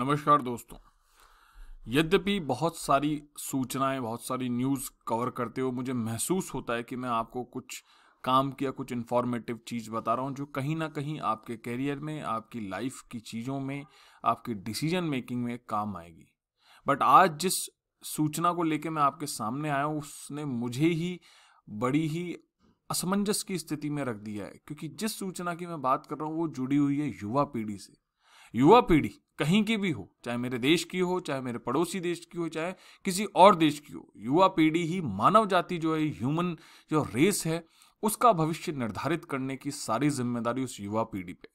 नमस्कार दोस्तों यद्यपि बहुत सारी सूचनाएं बहुत सारी न्यूज़ कवर करते हुए मुझे महसूस होता है कि मैं आपको कुछ काम किया कुछ इन्फॉर्मेटिव चीज़ बता रहा हूं जो कहीं ना कहीं आपके करियर में आपकी लाइफ की चीज़ों में आपकी डिसीजन मेकिंग में काम आएगी बट आज जिस सूचना को लेकर मैं आपके सामने आया हूँ उसने मुझे ही बड़ी ही असमंजस की स्थिति में रख दिया है क्योंकि जिस सूचना की मैं बात कर रहा हूँ वो जुड़ी हुई है युवा पीढ़ी से युवा पीढ़ी कहीं की भी हो चाहे मेरे देश की हो चाहे मेरे पड़ोसी देश की हो चाहे किसी और देश की हो युवा पीढ़ी ही मानव जाति जो है ह्यूमन जो रेस है उसका भविष्य निर्धारित करने की सारी जिम्मेदारी उस युवा पीढ़ी पे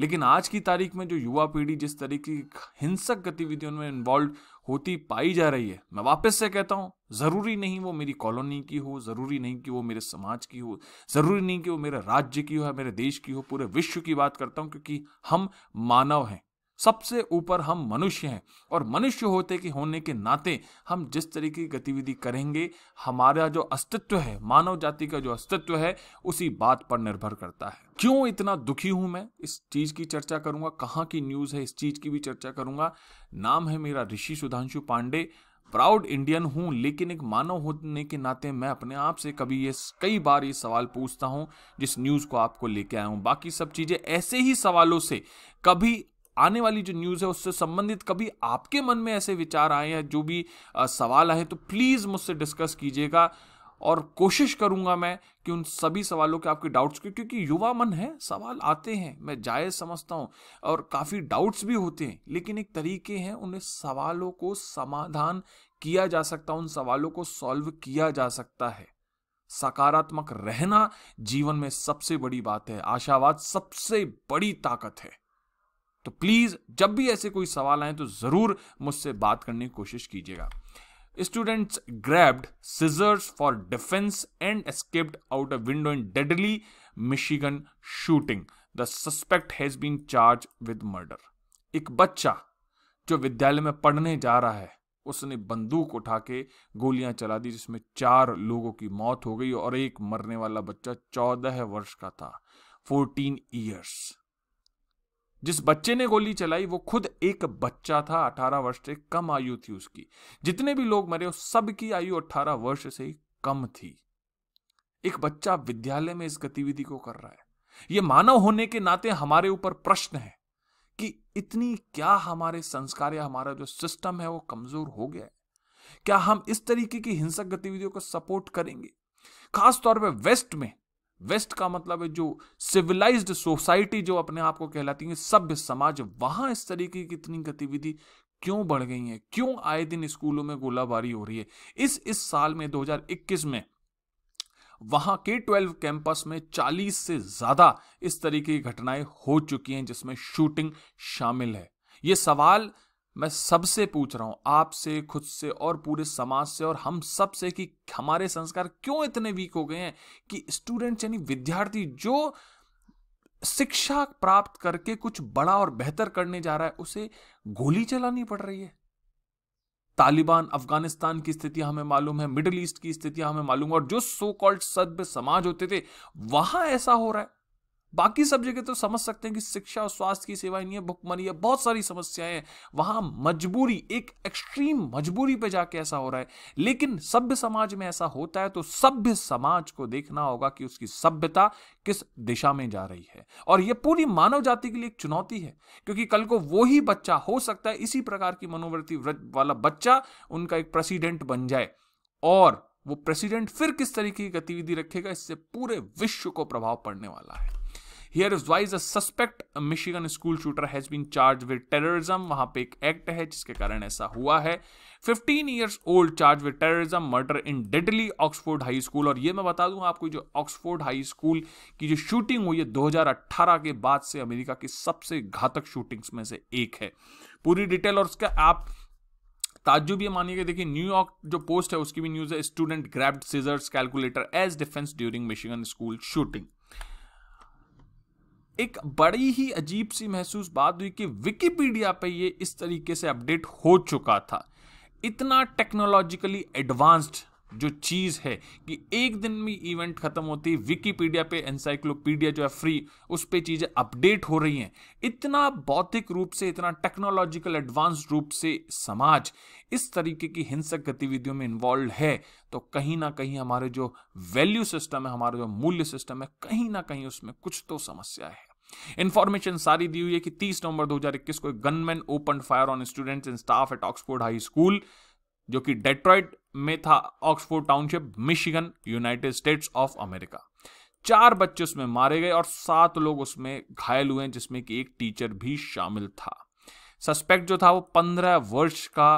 लेकिन आज की तारीख में जो युवा पीढ़ी जिस तरीके की हिंसक गतिविधियों में इन्वॉल्व होती पाई जा रही है मैं वापस से कहता हूँ ज़रूरी नहीं वो मेरी कॉलोनी की हो ज़रूरी नहीं कि वो मेरे समाज की हो ज़रूरी नहीं कि वो मेरे राज्य की हो या मेरे देश की हो पूरे विश्व की बात करता हूँ क्योंकि हम मानव हैं सबसे ऊपर हम मनुष्य हैं और मनुष्य होते के होने के नाते हम जिस तरीके की गतिविधि करेंगे हमारा जो अस्तित्व है मानव जाति का जो अस्तित्व है उसी बात पर निर्भर करता है क्यों इतना दुखी हूं मैं इस चीज की चर्चा करूंगा कहाँ की न्यूज है इस चीज की भी चर्चा करूंगा नाम है मेरा ऋषि सुधांशु पांडे प्राउड इंडियन हूँ लेकिन एक मानव होने के नाते मैं अपने आप से कभी ये कई बार ये सवाल पूछता हूँ जिस न्यूज़ को आपको लेके आया हूँ बाकी सब चीज़ें ऐसे ही सवालों से कभी आने वाली जो न्यूज़ है उससे संबंधित कभी आपके मन में ऐसे विचार आए या जो भी सवाल आए तो प्लीज़ मुझसे डिस्कस कीजिएगा और कोशिश करूंगा मैं कि उन सभी सवालों के आपके डाउट्स के क्योंकि युवा मन है सवाल आते हैं मैं जायज़ समझता हूं और काफ़ी डाउट्स भी होते हैं लेकिन एक तरीके हैं उन्हें सवालों को समाधान किया जा सकता उन सवालों को सॉल्व किया जा सकता है सकारात्मक रहना जीवन में सबसे बड़ी बात है आशावाद सबसे बड़ी ताकत है तो प्लीज़ जब भी ऐसे कोई सवाल आए तो ज़रूर मुझसे बात करने की कोशिश कीजिएगा students grabbed scissors for defence and escaped out a window in deadly Michigan shooting the suspect has been charge with murder एक बच्चा जो विद्यालय में पढ़ने जा रहा है उसने बंदूक उठा के गोलियां चला दी जिसमें चार लोगों की मौत हो गई और एक मरने वाला बच्चा चौदह वर्ष का था फोर्टीन ईयर्स जिस बच्चे ने गोली चलाई वो खुद एक बच्चा था अठारह वर्ष से कम आयु थी उसकी जितने भी लोग मरे सबकी आयु अठारह वर्ष से कम थी एक बच्चा विद्यालय में इस गतिविधि को कर रहा है यह मानव होने के नाते हमारे ऊपर प्रश्न है कि इतनी क्या हमारे संस्कार या हमारा जो सिस्टम है वो कमजोर हो गया है क्या हम इस तरीके की हिंसक गतिविधियों को सपोर्ट करेंगे खासतौर पर वेस्ट में वेस्ट का मतलब है जो सिविलाइज्ड सोसाइटी जो अपने आप को कहलाती है सभ्य समाज वहां इस तरीके की इतनी गतिविधि क्यों बढ़ गई है क्यों आए दिन स्कूलों में गोलाबारी हो रही है इस इस साल में 2021 में वहां के ट्वेल्व कैंपस में 40 से ज्यादा इस तरीके की घटनाएं हो चुकी हैं जिसमें शूटिंग शामिल है ये सवाल मैं सबसे पूछ रहा हूं आपसे खुद से और पूरे समाज से और हम सब से कि हमारे संस्कार क्यों इतने वीक हो गए हैं कि स्टूडेंट यानी विद्यार्थी जो शिक्षा प्राप्त करके कुछ बड़ा और बेहतर करने जा रहा है उसे गोली चलानी पड़ रही है तालिबान अफगानिस्तान की स्थितियां हमें मालूम है मिडिल ईस्ट की स्थितियां हमें मालूम है और जो सो कॉल्ड सभ्य समाज होते थे वहां ऐसा हो रहा है बाकी सब जगह तो समझ सकते हैं कि शिक्षा और स्वास्थ्य की सेवाएं नहीं है भुखमरी है बहुत सारी समस्याएं हैं वहां मजबूरी एक एक्सट्रीम मजबूरी पे जाके ऐसा हो रहा है लेकिन सभ्य समाज में ऐसा होता है तो सभ्य समाज को देखना होगा कि उसकी सभ्यता किस दिशा में जा रही है और यह पूरी मानव जाति के लिए एक चुनौती है क्योंकि कल को वो ही बच्चा हो सकता है इसी प्रकार की मनोवृत्ति वाला बच्चा उनका एक प्रेसिडेंट बन जाए और वो प्रेसिडेंट फिर किस तरीके की गतिविधि रखेगा इससे पूरे विश्व को प्रभाव पड़ने वाला है here is why's a suspect Michigan school shooter has been charge with terrorism वहां पे एक एक्ट है जिसके कारण ऐसा हुआ है 15 years old charge with terrorism murder in deadly Oxford high school और ये मैं बता दूं आपको जो ऑक्सफोर्ड हाई स्कूल की जो शूटिंग हुई है 2018 के बाद से अमेरिका की सबसे घातक शूटिंग्स में से एक है पूरी डिटेल और उसका आप ताजुब ये कि देखिए न्यूयॉर्क जो पोस्ट है उसकी भी न्यूज़ है student grabbed scissors calculator as defence during Michigan school shooting एक बड़ी ही अजीब सी महसूस बात हुई कि विकिपीडिया पे ये इस तरीके से अपडेट हो चुका था इतना टेक्नोलॉजिकली एडवांस्ड जो चीज़ है कि एक दिन में इवेंट ख़त्म होती है विकीपीडिया पे एनसाइक्लोपीडिया जो है फ्री उस पर चीज़ें अपडेट हो रही हैं इतना बौद्धिक रूप से इतना टेक्नोलॉजिकल एडवांस रूप से समाज इस तरीके की हिंसक गतिविधियों में इन्वॉल्व है तो कहीं ना कहीं हमारे जो वैल्यू सिस्टम है हमारा जो मूल्य सिस्टम है कहीं ना कहीं उसमें कुछ तो समस्या है इन्फॉर्मेशन सारी दी हुई है कि 30 नवंबर 2021 को एक gunman open fire on students and staff at Oxford high school जो कि डेट्रॉइड में था Oxford township Michigan United States of America चार बच्चे उसमें मारे गए और सात लोग उसमें घायल हुए जिसमें कि एक टीचर भी शामिल था सस्पेक्ट जो था वो पंद्रह वर्ष का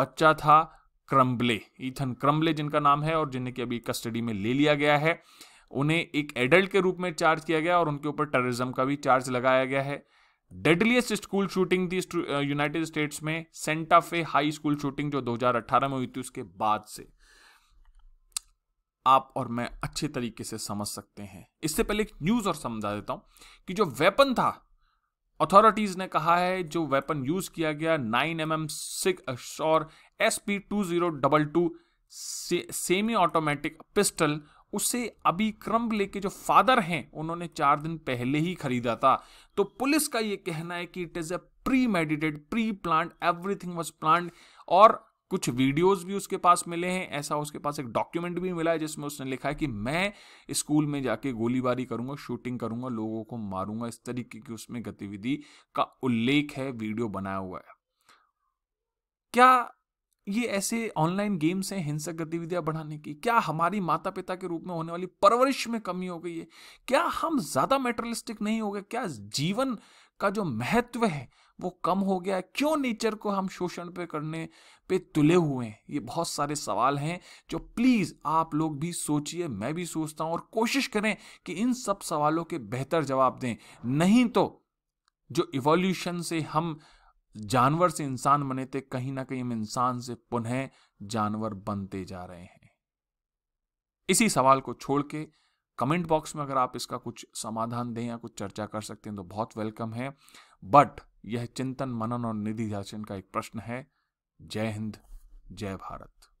बच्चा था क्रम्बले ईथन क्रम्बले जिनका नाम है और जिन्हें कि अभी कस्टडी में ले लिया गया है उन्हें एक एडल्ट के रूप में चार्ज किया गया और उनके ऊपर टेररिज्म का भी चार्ज लगाया गया है डेडलीस्ट स्कूल शूटिंग थी यूनाइटेड स्टेट्स में सेंटाफे हाई स्कूल शूटिंग जो 2018 में हुई थी उसके बाद से आप और मैं अच्छे तरीके से समझ सकते हैं इससे पहले एक न्यूज और समझा देता हूं कि जो वेपन था अथॉरिटीज ने कहा है जो वेपन यूज किया गया नाइन एम एम सिक्स और S P two zero double two semi automatic pistol उसे अभी लेके जो फादर हैं उन्होंने चार दिन पहले ही खरीदा था तो पुलिस का ये कहना है कि it is a premeditated pre plan everything was plan और कुछ वीडियोस भी उसके पास मिले हैं ऐसा उसके पास एक डॉक्यूमेंट भी मिला है जिसमें उसने लिखा है कि मैं स्कूल में जाके गोलीबारी करूंगा शूटिंग करूंगा लोगों को मारूंगा इस तरीके की उसमें गतिविधि का उल्लेख है वीडियो बनाया हुआ है क्या ये ऐसे ऑनलाइन गेम्स हैं हिंसक गतिविधियां बढ़ाने की क्या हमारी माता पिता के रूप में होने वाली परवरिश में कमी हो गई है क्या हम ज़्यादा मेटरलिस्टिक नहीं हो गए क्या जीवन का जो महत्व है वो कम हो गया क्यों नेचर को हम शोषण पे करने पे तुले हुए हैं ये बहुत सारे सवाल हैं जो प्लीज़ आप लोग भी सोचिए मैं भी सोचता हूं और कोशिश करें कि इन सब सवालों के बेहतर जवाब दें नहीं तो जो इवोल्यूशन से हम जानवर से इंसान बने थे कहीं ना कहीं हम इंसान से पुनः जानवर बनते जा रहे हैं इसी सवाल को छोड़ के कमेंट बॉक्स में अगर आप इसका कुछ समाधान दें या कुछ चर्चा कर सकते हैं तो बहुत वेलकम है बट यह चिंतन मनन और निधि दर्शन का एक प्रश्न है जय हिंद जय भारत